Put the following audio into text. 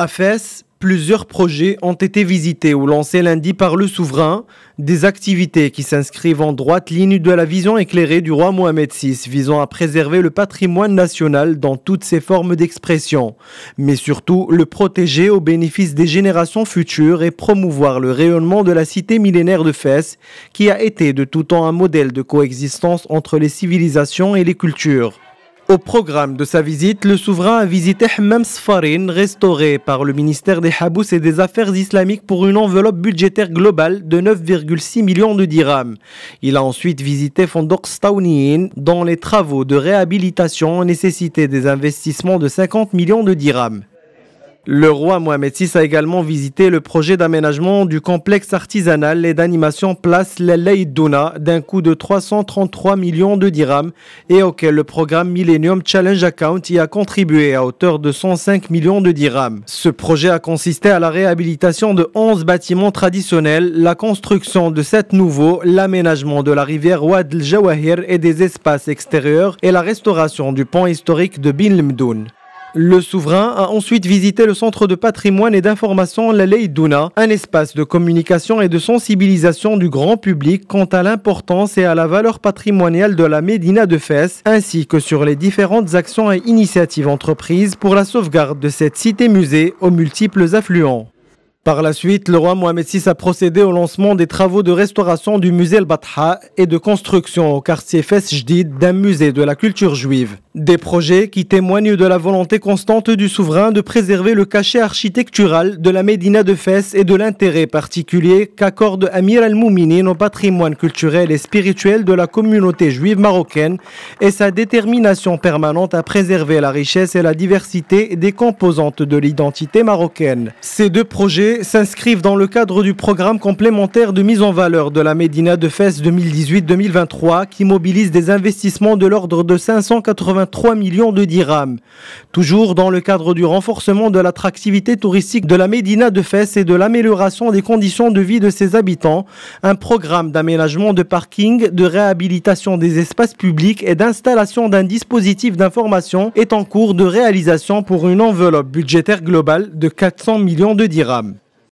À Fès, e plusieurs projets ont été visités ou lancés lundi par le souverain, des activités qui s'inscrivent en droite ligne de la vision éclairée du roi Mohamed VI visant à préserver le patrimoine national dans toutes ses formes d'expression, mais surtout le protéger au bénéfice des générations futures et promouvoir le rayonnement de la cité millénaire de Fès qui a été de tout temps un modèle de coexistence entre les civilisations et les cultures. Au programme de sa visite, le souverain a visité Hammam Sfarin, restauré par le ministère des Habous et des Affaires islamiques pour une enveloppe budgétaire globale de 9,6 millions de dirhams. Il a ensuite visité Fondok Staunin dont les travaux de réhabilitation ont nécessité des investissements de 50 millions de dirhams. Le roi Mohamed VI a également visité le projet d'aménagement du complexe artisanal et d'animation Place Duna, d'un coût de 333 millions de dirhams et auquel le programme Millennium Challenge Account y a contribué à hauteur de 105 millions de dirhams. Ce projet a consisté à la réhabilitation de 11 bâtiments traditionnels, la construction de 7 nouveaux, l'aménagement de la rivière Wad el-Jawahir et des espaces extérieurs et la restauration du pont historique de Bin le souverain a ensuite visité le centre de patrimoine et d'information Laleïdouna, un espace de communication et de sensibilisation du grand public quant à l'importance et à la valeur patrimoniale de la Médina de Fès, ainsi que sur les différentes actions et initiatives entreprises pour la sauvegarde de cette cité-musée aux multiples affluents. Par la suite, le roi Mohamed VI a procédé au lancement des travaux de restauration du musée el batha et de construction au quartier fès Jdid d'un musée de la culture juive. Des projets qui témoignent de la volonté constante du souverain de préserver le cachet architectural de la Médina de Fès et de l'intérêt particulier qu'accorde Amir al-Mouminin au patrimoine culturel et spirituel de la communauté juive marocaine et sa détermination permanente à préserver la richesse et la diversité des composantes de l'identité marocaine. Ces deux projets s'inscrivent dans le cadre du programme complémentaire de mise en valeur de la Médina de Fès 2018-2023 qui mobilise des investissements de l'ordre de 583 millions de dirhams. Toujours dans le cadre du renforcement de l'attractivité touristique de la Médina de Fès et de l'amélioration des conditions de vie de ses habitants, un programme d'aménagement de parking, de réhabilitation des espaces publics et d'installation d'un dispositif d'information est en cours de réalisation pour une enveloppe budgétaire globale de 400 millions de dirhams.